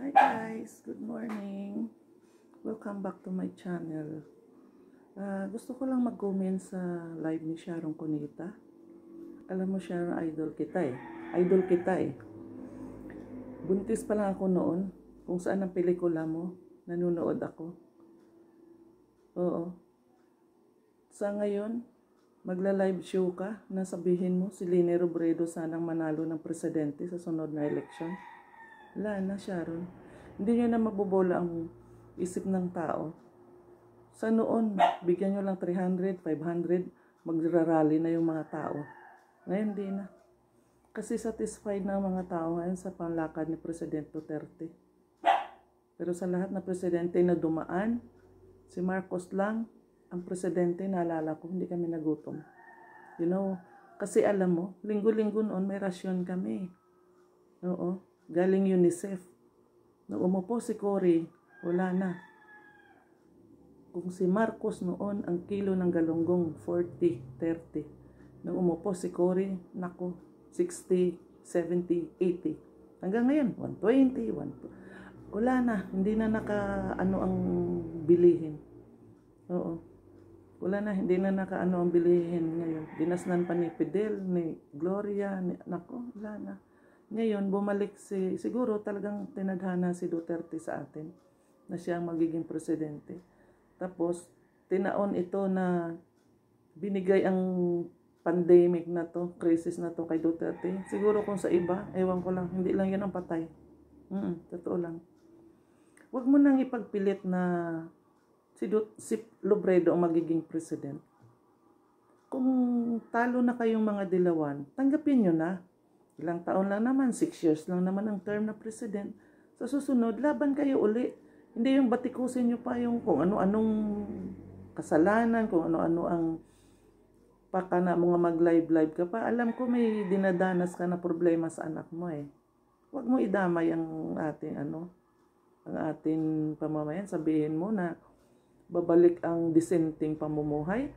Hi guys, good morning. Welcome back to my channel. Uh, gusto ko lang mag-comment sa live ni Sharon Cuneta. Alam mo Sharon, idol kita eh. Idol kita eh. Buntis pa lang ako noon. Kung saan ang pelikula mo, nanonood ako. Oo. Sa ngayon, magla-live show ka na sabihin mo si Lene Robredo sanang manalo ng presidente sa sunod na eleksyon. Wala na, Sharon. Hindi nyo na mabobola ang isip ng tao. Sa noon, bigyan nyo lang 300, 500, magrarally na yung mga tao. Ngayon, hindi na. Kasi satisfied na ang mga tao ngayon sa panlakad ni Presidente Duterte. Pero sa lahat na presidente na dumaan, si Marcos lang, ang presidente, naalala ko, hindi kami nagutom. You know, kasi alam mo, linggo-linggo noon may rasyon kami. Oo galing UNICEF. Nung umupo si Cory, wala na. Kung si Marcos noon ang kilo ng galunggong 40, 30. Nung umupo si Cory, nako 60, 70, 80. Hanggang ngayon, 120, 120. Wala na, hindi na naka ano ang bilihin. Oo. Wala na, hindi na naka ano ang bilihin ngayon. Dinasnan pa ni Fidel, ni Gloria, ni, nako, wala na. Ngayon, bumalik si, siguro talagang tinadhana si Duterte sa atin na siya ang magiging presidente. Tapos, tinaon ito na binigay ang pandemic na to, crisis na to kay Duterte. Siguro kung sa iba, ewan ko lang, hindi lang yan ang patay. Mm, totoo lang. Huwag mo nang ipagpilit na si, Dut- si Lobredo ang magiging president. Kung talo na kayong mga dilawan, tanggapin nyo na Ilang taon lang naman, 6 years lang naman ang term na president. Sa susunod, laban kayo uli. Hindi yung batikusin nyo pa yung kung ano-anong kasalanan, kung ano-ano ang paka na mga mag-live-live ka pa. Alam ko may dinadanas ka na problema sa anak mo eh. Huwag mo idamay ang ating ano, ang ating pamamayan. Sabihin mo na babalik ang disenting pamumuhay.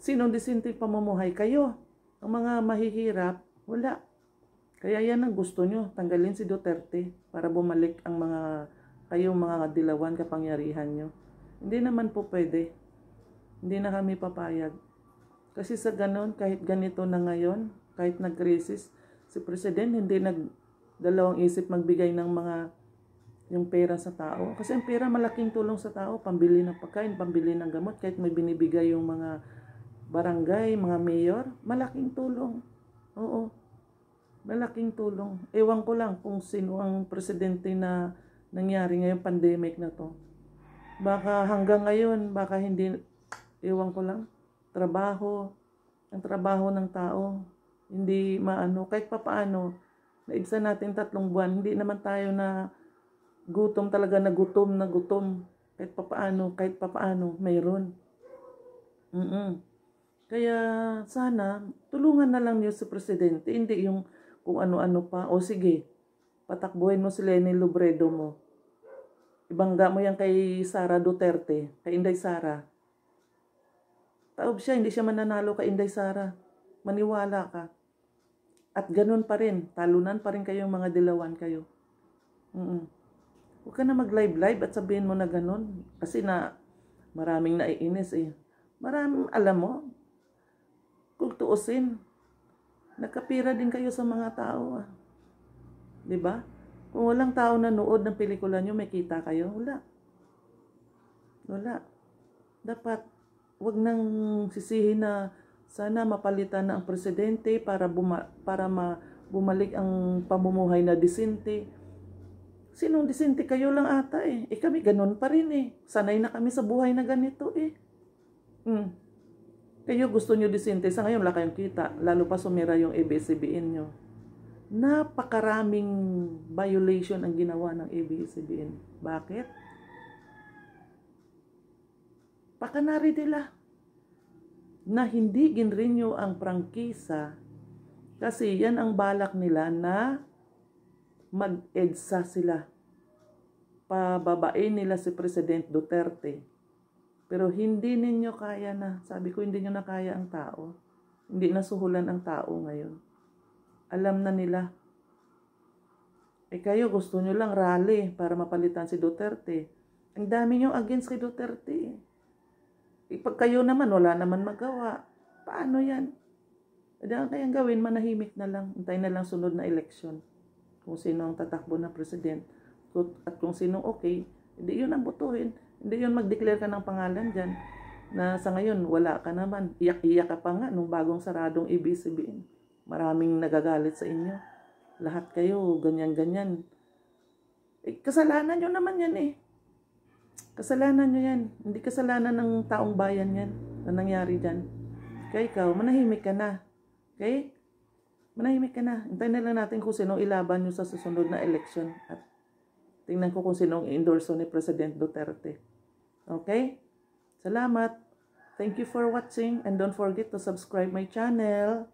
Sinong disenting pamumuhay? Kayo. Ang mga mahihirap, wala. Kaya yan ang gusto nyo, tanggalin si Duterte para bumalik ang mga kayong mga dilawan kapangyarihan nyo. Hindi naman po pwede. Hindi na kami papayag. Kasi sa ganun, kahit ganito na ngayon, kahit nag-crisis, si President hindi nagdalawang isip magbigay ng mga yung pera sa tao. Kasi ang pera malaking tulong sa tao, pambili ng pagkain, pambili ng gamot, kahit may binibigay yung mga barangay, mga mayor, malaking tulong. Oo malaking tulong. Ewan ko lang kung sino ang presidente na nangyari ngayong pandemic na to. Baka hanggang ngayon, baka hindi, ewan ko lang, trabaho, ang trabaho ng tao, hindi maano, kahit paano, naibsan natin tatlong buwan, hindi naman tayo na gutom talaga, na gutom, na gutom, kahit paano, kahit paano, mayroon. Mm-mm. Kaya sana, tulungan na lang niyo si Presidente, hindi yung kung ano-ano pa. O sige, patakbuhin mo si Lenny Lobredo mo. Ibangga mo yan kay Sara Duterte, kay Inday Sara. Taob siya, hindi siya mananalo kay Inday Sara. Maniwala ka. At ganun pa rin, talunan pa rin kayong mga dilawan kayo. Mm-mm. Huwag ka na mag-live-live at sabihin mo na ganun. Kasi na maraming naiinis eh. Maraming, alam mo, kung tuusin, Nagkapira din kayo sa mga tao. Ah. ba? Diba? Kung walang tao nanood ng pelikula nyo, may kita kayo. Wala. Wala. Dapat, wag nang sisihin na sana mapalitan na ang presidente para, buma, para ma, bumalik ang pamumuhay na disinte. Sinong disinte kayo lang ata eh. Eh kami ganun pa rin eh. Sanay na kami sa buhay na ganito eh. Mm. Kayo eh, gusto nyo disinte, sa ngayon wala kayong kita, lalo pa sumira yung ABS-CBN nyo. Napakaraming violation ang ginawa ng ABS-CBN. Bakit? Pakanari nila na hindi ginrenew ang prangkisa kasi yan ang balak nila na mag-EDSA sila. Pababain nila si President Duterte pero hindi ninyo kaya na. Sabi ko, hindi nyo na kaya ang tao. Hindi nasuhulan ang tao ngayon. Alam na nila. Eh kayo, gusto niyo lang rally para mapalitan si Duterte. Ang dami niyo against kay Duterte. Eh, pag kayo naman, wala naman magawa. Paano yan? Pwede eh, ang kayang gawin, manahimik na lang. hintayin na lang sunod na eleksyon. Kung sino ang tatakbo na president. At kung sino okay, hindi yun ang butuhin. Hindi yun mag-declare ka ng pangalan dyan na sa ngayon wala ka naman. Iyak-iyak ka pa nga nung bagong saradong ABCBN. Maraming nagagalit sa inyo. Lahat kayo, ganyan-ganyan. Eh, kasalanan nyo naman yan eh. Kasalanan nyo yan. Hindi kasalanan ng taong bayan yan na nangyari dyan. Kaya ikaw, manahimik ka na. Okay? Manahimik ka na. Hintayin na lang natin kung sino ilaban nyo sa susunod na election. At tingnan ko kung sinong endorso ni President Duterte. Okay? Salamat. Thank you for watching and don't forget to subscribe my channel.